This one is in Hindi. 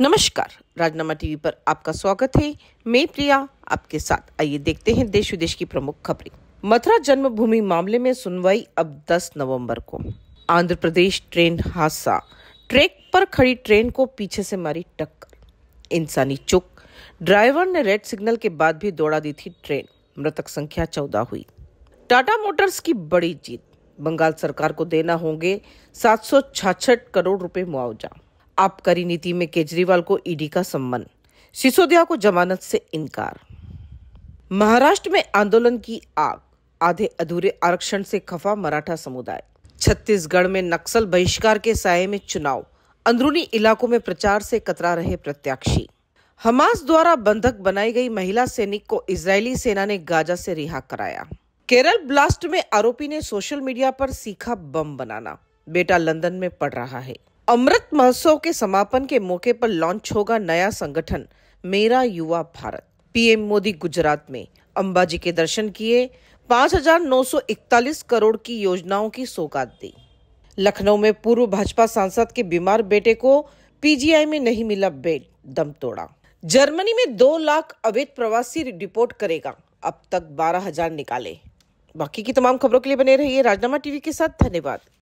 नमस्कार राजनामा टीवी पर आपका स्वागत है मैं प्रिया आपके साथ आइए देखते हैं देश विदेश की प्रमुख खबरें मथुरा जन्मभूमि मामले में सुनवाई अब 10 नवंबर को आंध्र प्रदेश ट्रेन हादसा ट्रैक पर खड़ी ट्रेन को पीछे से मारी टक्कर इंसानी चुक ड्राइवर ने रेड सिग्नल के बाद भी दौड़ा दी थी ट्रेन मृतक संख्या चौदह हुई टाटा मोटर्स की बड़ी जीत बंगाल सरकार को देना होंगे सात करोड़ रुपए मुआवजा आपकारी नीति में केजरीवाल को ईडी का सम्मन सिसोदिया को जमानत से इनकार महाराष्ट्र में आंदोलन की आग आधे अधूरे आरक्षण से खफा मराठा समुदाय छत्तीसगढ़ में नक्सल बहिष्कार के साय में चुनाव अंदरूनी इलाकों में प्रचार से कतरा रहे प्रत्याशी हमास द्वारा बंधक बनाई गई महिला सैनिक को इजरायली सेना ने गाजा से रिहा कराया केरल ब्लास्ट में आरोपी ने सोशल मीडिया पर सीखा बम बनाना बेटा लंदन में पढ़ रहा है अमृत महोत्सव के समापन के मौके पर लॉन्च होगा नया संगठन मेरा युवा भारत पीएम मोदी गुजरात में अंबाजी के दर्शन किए 5,941 करोड़ की योजनाओं की सौगात दी लखनऊ में पूर्व भाजपा सांसद के बीमार बेटे को पीजीआई में नहीं मिला बेड दम तोड़ा जर्मनी में दो लाख अवैध प्रवासी रिपोर्ट करेगा अब तक बारह हजार निकाले बाकी की तमाम खबरों के लिए बने रहिए राजनामा टीवी के साथ धन्यवाद